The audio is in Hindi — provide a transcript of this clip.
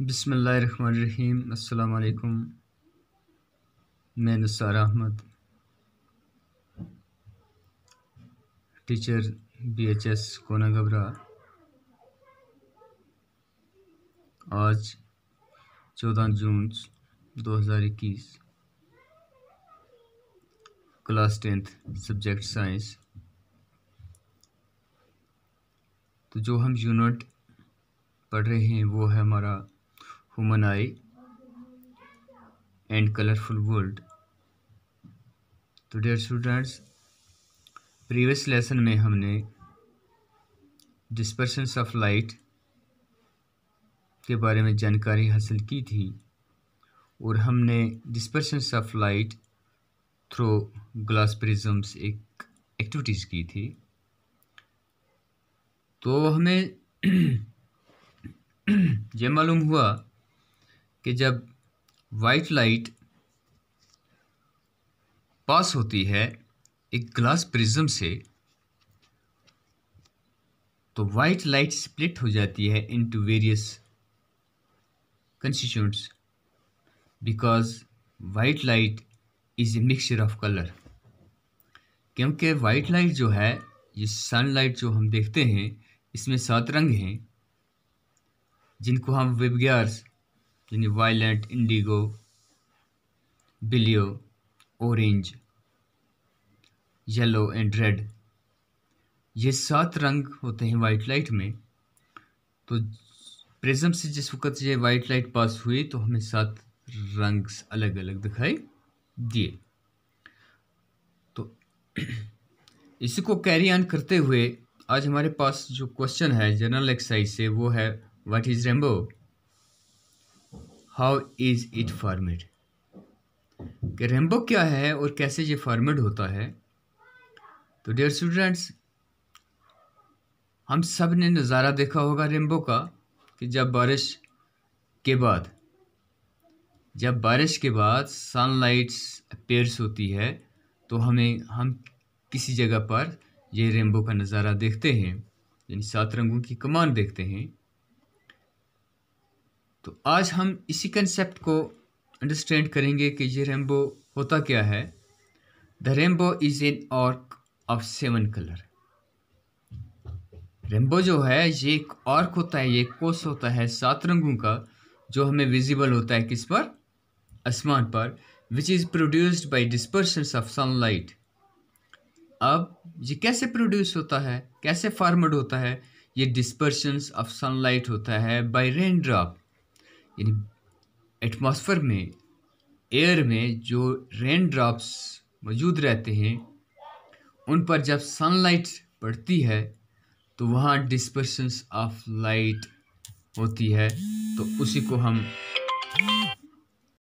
बिसमीम अल्लाम मैं Nisar Ahmad teacher B H S कोना घबरा आज 14 जून 2021 क्लास टेंथ सब्जेक्ट साइंस तो जो हम यूनिट पढ़ रहे हैं वो है हमारा human eye and colorful world तो डेयर स्टूडेंट्स प्रीवियस लेसन में हमने डिस्पर्सन्स ऑफ लाइट के बारे में जानकारी हासिल की थी और हमने dispersions of light through glass prisms एक एक्टिविटीज़ की थी तो हमें यह मालूम हुआ कि जब वाइट लाइट पास होती है एक ग्लास प्रिज्म से तो वाइट लाइट स्प्लिट हो जाती है into various constituents because white light is a mixture of colour क्योंकि वाइट लाइट जो है ये सनलाइट जो हम देखते हैं इसमें सात रंग हैं जिनको हम विबगर्स यानी violet indigo blue orange yellow and red ये सात रंग होते हैं वाइट लाइट में तो प्रिज्म से जिस वक्त ये वाइट लाइट पास हुई तो हमें सात रंग अलग अलग दिखाई दिए तो इसी को कैरी ऑन करते हुए आज हमारे पास जो क्वेश्चन है जनरल एक्सरसाइज से वो है what is rainbow how is it formed कि रेमबो क्या है और कैसे ये फॉर्मेड होता है तो डियर स्टूडेंट्स हम सब ने नज़ारा देखा होगा रेमबो का कि जब बारिश के बाद जब बारिश के बाद सनलाइट्स अपेयर्स होती है तो हमें हम किसी जगह पर ये रेमबो का नज़ारा देखते हैं यानी सात रंगों की कमान देखते हैं तो आज हम इसी कंसेप्ट को अंडरस्टैंड करेंगे कि ये रेमबो होता क्या है the rainbow is an arc of seven colour rainbow जो है ये एक ऑर्क होता है ये कोस होता है सात रंगों का जो हमें विजिबल होता है किस पर आसमान पर which is produced by dispersion of sunlight अब ये कैसे प्रोड्यूस होता है कैसे फार्मड होता है ये डिस्पर्सन ऑफ सनलाइट होता है बाई रेन ड्रॉप यानी एटमॉस्फेयर में एयर में जो रेन ड्रॉप्स मौजूद रहते हैं उन पर जब सनलाइट पड़ती है तो वहाँ डिस्पर्सन्स ऑफ लाइट होती है तो उसी को हम